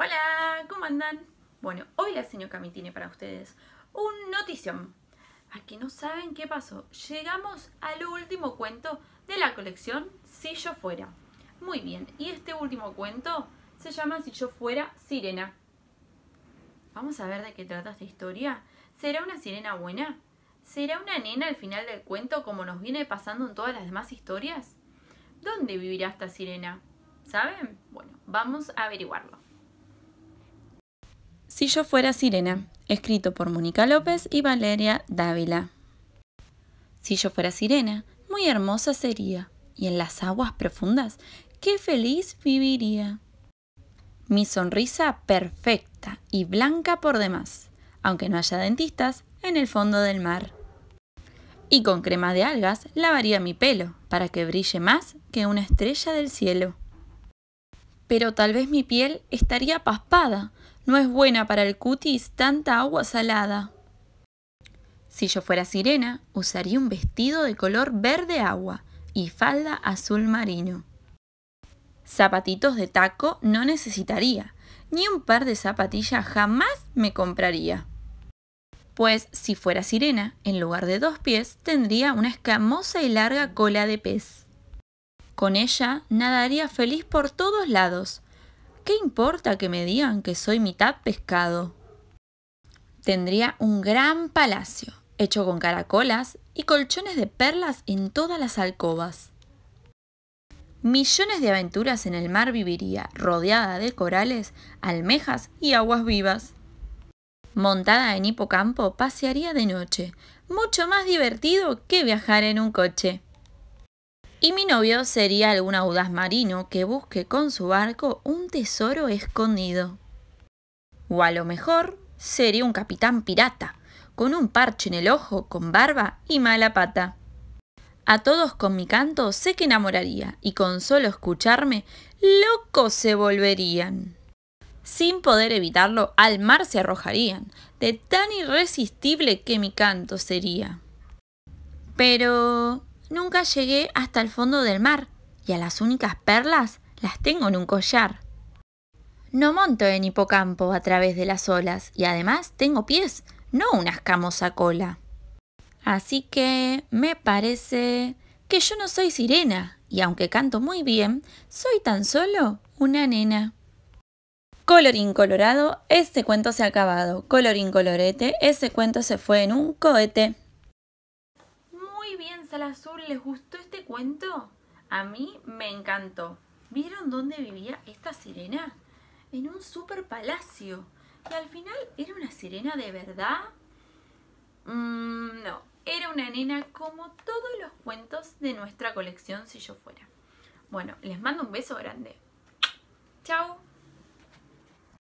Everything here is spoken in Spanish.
Hola, ¿cómo andan? Bueno, hoy la señora Cami tiene para ustedes un notición. Aquí no saben qué pasó. Llegamos al último cuento de la colección Si yo fuera. Muy bien, y este último cuento se llama Si yo fuera sirena. Vamos a ver de qué trata esta historia. ¿Será una sirena buena? ¿Será una nena al final del cuento como nos viene pasando en todas las demás historias? ¿Dónde vivirá esta sirena? ¿Saben? Bueno, vamos a averiguarlo. Si yo fuera sirena, escrito por Mónica López y Valeria Dávila. Si yo fuera sirena, muy hermosa sería, y en las aguas profundas, qué feliz viviría. Mi sonrisa perfecta y blanca por demás, aunque no haya dentistas en el fondo del mar. Y con crema de algas lavaría mi pelo, para que brille más que una estrella del cielo pero tal vez mi piel estaría paspada. No es buena para el cutis tanta agua salada. Si yo fuera sirena, usaría un vestido de color verde agua y falda azul marino. Zapatitos de taco no necesitaría, ni un par de zapatillas jamás me compraría. Pues si fuera sirena, en lugar de dos pies, tendría una escamosa y larga cola de pez. Con ella nadaría feliz por todos lados. ¿Qué importa que me digan que soy mitad pescado? Tendría un gran palacio, hecho con caracolas y colchones de perlas en todas las alcobas. Millones de aventuras en el mar viviría, rodeada de corales, almejas y aguas vivas. Montada en hipocampo, pasearía de noche, mucho más divertido que viajar en un coche. Y mi novio sería algún audaz marino que busque con su barco un tesoro escondido. O a lo mejor sería un capitán pirata, con un parche en el ojo, con barba y mala pata. A todos con mi canto sé que enamoraría, y con solo escucharme, locos se volverían. Sin poder evitarlo, al mar se arrojarían, de tan irresistible que mi canto sería. Pero... Nunca llegué hasta el fondo del mar y a las únicas perlas las tengo en un collar. No monto en hipocampo a través de las olas y además tengo pies, no una escamosa cola. Así que me parece que yo no soy sirena y aunque canto muy bien, soy tan solo una nena. Colorín colorado, este cuento se ha acabado. Colorín colorete, ese cuento se fue en un cohete. Al Azul, ¿les gustó este cuento? A mí me encantó. ¿Vieron dónde vivía esta sirena? En un super palacio. ¿Y al final era una sirena de verdad? Mm, no, era una nena como todos los cuentos de nuestra colección si yo fuera. Bueno, les mando un beso grande. Chao.